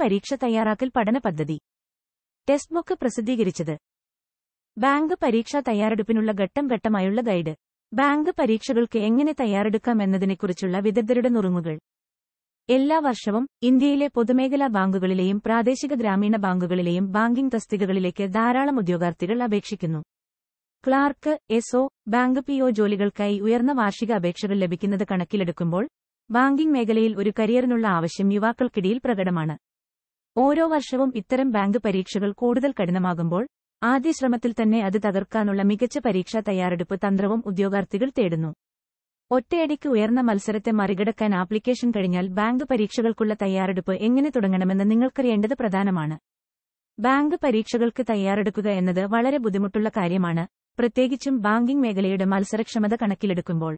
പരീക്ഷ തയ്യാറാക്കൽ പഠന പദ്ധതി ടെസ്റ്റ് ബുക്ക് പ്രസിദ്ധീകരിച്ചത് ബാങ്ക് പരീക്ഷാ തയ്യാറെടുപ്പിനുള്ള ഘട്ടം ഘട്ടമായുള്ള ഗൈഡ് ബാങ്ക് പരീക്ഷകൾക്ക് എങ്ങനെ തയ്യാറെടുക്കാം എന്നതിനെക്കുറിച്ചുള്ള വിദഗ്ധരുടെ നുറുങ്ങുകൾ എല്ലാ വർഷവും ഇന്ത്യയിലെ പൊതുമേഖലാ ബാങ്കുകളിലെയും പ്രാദേശിക ഗ്രാമീണ ബാങ്കുകളിലെയും ബാങ്കിംഗ് തസ്തികകളിലേക്ക് ധാരാളം ഉദ്യോഗാർത്ഥികൾ അപേക്ഷിക്കുന്നു ക്ലാർക്ക് എസ്ഒ ബാങ്ക് പിഒ ജോലികൾക്കായി ഉയർന്ന വാർഷിക അപേക്ഷകൾ ലഭിക്കുന്നത് കണക്കിലെടുക്കുമ്പോൾ ബാങ്കിംഗ് മേഖലയിൽ ഒരു കരിയറിനുള്ള ആവശ്യം യുവാക്കൾക്കിടയിൽ പ്രകടമാണ് ഓരോ വർഷവും ഇത്തരം ബാങ്ക് പരീക്ഷകൾ കൂടുതൽ കഠിനമാകുമ്പോൾ ആദ്യ ശ്രമത്തിൽ തന്നെ അത് തകർക്കാനുള്ള മികച്ച പരീക്ഷാ തയ്യാറെടുപ്പ് തന്ത്രവും ഉദ്യോഗാർത്ഥികൾ തേടുന്നു ഒറ്റയടിക്ക് ഉയർന്ന മത്സരത്തെ മറികടക്കാൻ ആപ്ലിക്കേഷൻ കഴിഞ്ഞാൽ ബാങ്ക് പരീക്ഷകൾക്കുള്ള തയ്യാറെടുപ്പ് എങ്ങനെ തുടങ്ങണമെന്ന് നിങ്ങൾക്കറിയേണ്ടത് പ്രധാനമാണ് ബാങ്ക് പരീക്ഷകൾക്ക് തയ്യാറെടുക്കുക എന്നത് വളരെ ബുദ്ധിമുട്ടുള്ള കാര്യമാണ് പ്രത്യേകിച്ചും ബാങ്കിംഗ് മേഖലയുടെ മത്സരക്ഷമത കണക്കിലെടുക്കുമ്പോൾ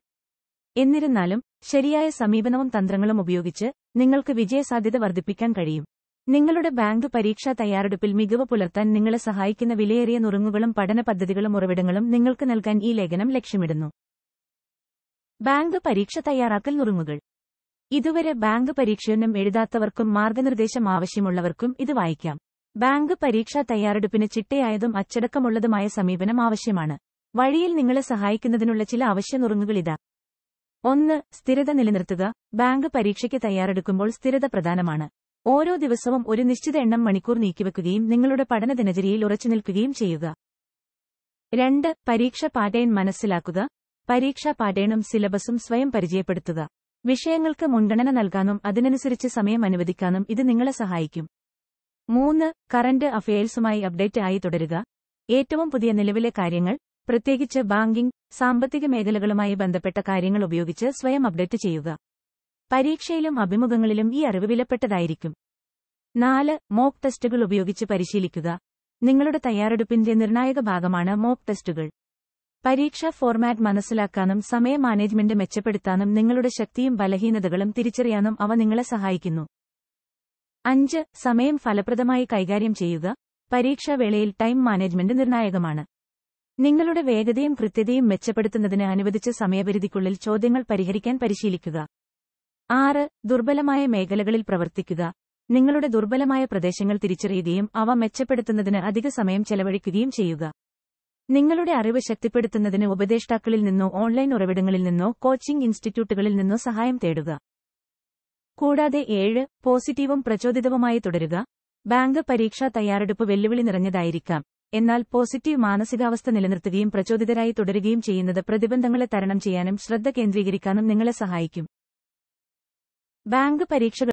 എന്നിരുന്നാലും ശരിയായ സമീപനവും തന്ത്രങ്ങളും ഉപയോഗിച്ച് നിങ്ങൾക്ക് വിജയസാധ്യത വർദ്ധിപ്പിക്കാൻ കഴിയും നിങ്ങളുടെ ബാങ്ക് പരീക്ഷാ തയ്യാറെടുപ്പിൽ മികവ് പുലർത്താൻ നിങ്ങളെ സഹായിക്കുന്ന വിലയേറിയ നുറുങ്ങുകളും പഠന പദ്ധതികളും ഉറവിടങ്ങളും നിങ്ങൾക്ക് നൽകാൻ ഈ ലേഖനം ലക്ഷ്യമിടുന്നു ബാങ്ക് പരീക്ഷ തയ്യാറാക്കൽ നുറുങ്ങുകൾ ഇതുവരെ ബാങ്ക് പരീക്ഷയൊന്നും എഴുതാത്തവർക്കും മാർഗനിർദ്ദേശം ആവശ്യമുള്ളവർക്കും ഇത് വായിക്കാം ബാങ്ക് പരീക്ഷാ തയ്യാറെടുപ്പിന് ചിട്ടയായതും അച്ചടക്കമുള്ളതുമായ സമീപനം ആവശ്യമാണ് വഴിയിൽ നിങ്ങളെ സഹായിക്കുന്നതിനുള്ള ചില അവശ്യ നുറുങ്ങുകൾ ഇതാ ഒന്ന് സ്ഥിരത നിലനിർത്തുക ബാങ്ക് പരീക്ഷയ്ക്ക് തയ്യാറെടുക്കുമ്പോൾ സ്ഥിരത പ്രധാനമാണ് ഓരോ ദിവസവും ഒരു നിശ്ചിത എണ്ണം മണിക്കൂർ നീക്കിവെക്കുകയും നിങ്ങളുടെ പഠന ദിനചര്യയിൽ നിൽക്കുകയും ചെയ്യുക രണ്ട് പരീക്ഷ പാറ്റേൺ മനസ്സിലാക്കുക പരീക്ഷാ പാറ്റേണും സിലബസും സ്വയം പരിചയപ്പെടുത്തുക വിഷയങ്ങൾക്ക് മുൻഗണന നൽകാനും അതിനനുസരിച്ച് സമയം അനുവദിക്കാനും ഇത് നിങ്ങളെ സഹായിക്കും മൂന്ന് കറന്റ് അഫയേഴ്സുമായി അപ്ഡേറ്റ് ആയി തുടരുക ഏറ്റവും പുതിയ നിലവിലെ കാര്യങ്ങൾ പ്രത്യേകിച്ച് ബാങ്കിംഗ് സാമ്പത്തിക മേഖലകളുമായി ബന്ധപ്പെട്ട കാര്യങ്ങൾ ഉപയോഗിച്ച് സ്വയം അപ്ഡേറ്റ് ചെയ്യുക പരീക്ഷയിലും അഭിമുഖങ്ങളിലും ഈ അറിവ് വിലപ്പെട്ടതായിരിക്കും നാല് മോക്ക് ടെസ്റ്റുകൾ ഉപയോഗിച്ച് പരിശീലിക്കുക നിങ്ങളുടെ തയ്യാറെടുപ്പിന്റെ നിർണായക ഭാഗമാണ് മോക്ക് ടെസ്റ്റുകൾ പരീക്ഷാ ഫോർമാറ്റ് മനസ്സിലാക്കാനും സമയ മാനേജ്മെന്റ് മെച്ചപ്പെടുത്താനും നിങ്ങളുടെ ശക്തിയും ബലഹീനതകളും തിരിച്ചറിയാനും അവ നിങ്ങളെ സഹായിക്കുന്നു അഞ്ച് സമയം ഫലപ്രദമായി കൈകാര്യം ചെയ്യുക പരീക്ഷാവേളയിൽ ടൈം മാനേജ്മെന്റ് നിർണായകമാണ് നിങ്ങളുടെ വേഗതയും കൃത്യതയും മെച്ചപ്പെടുത്തുന്നതിന് അനുവദിച്ച സമയപരിധിക്കുള്ളിൽ ചോദ്യങ്ങൾ പരിഹരിക്കാൻ പരിശീലിക്കുക ആറ് ദുർബലമായ മേഖലകളിൽ പ്രവർത്തിക്കുക നിങ്ങളുടെ ദുർബലമായ പ്രദേശങ്ങൾ തിരിച്ചറിയുകയും അവ മെച്ചപ്പെടുത്തുന്നതിന് അധിക സമയം ചെലവഴിക്കുകയും ചെയ്യുക നിങ്ങളുടെ അറിവ് ശക്തിപ്പെടുത്തുന്നതിന് ഉപദേഷ്ടാക്കളിൽ നിന്നോ ഓൺലൈൻ ഉറവിടങ്ങളിൽ നിന്നോ കോച്ചിംഗ് ഇൻസ്റ്റിറ്റ്യൂട്ടുകളിൽ നിന്നോ സഹായം തേടുക കൂടാതെ ഏഴ് പോസിറ്റീവും പ്രചോദിതവുമായി തുടരുക ബാങ്ക് പരീക്ഷാ തയ്യാറെടുപ്പ് വെല്ലുവിളി നിറഞ്ഞതായിരിക്കാം എന്നാൽ പോസിറ്റീവ് മാനസികാവസ്ഥ നിലനിർത്തുകയും പ്രചോദിതരായി തുടരുകയും ചെയ്യുന്നത് പ്രതിബന്ധങ്ങളെ തരണം ചെയ്യാനും ശ്രദ്ധ കേന്ദ്രീകരിക്കാനും നിങ്ങളെ സഹായിക്കും ബാങ്ക് പരീക്ഷകൾ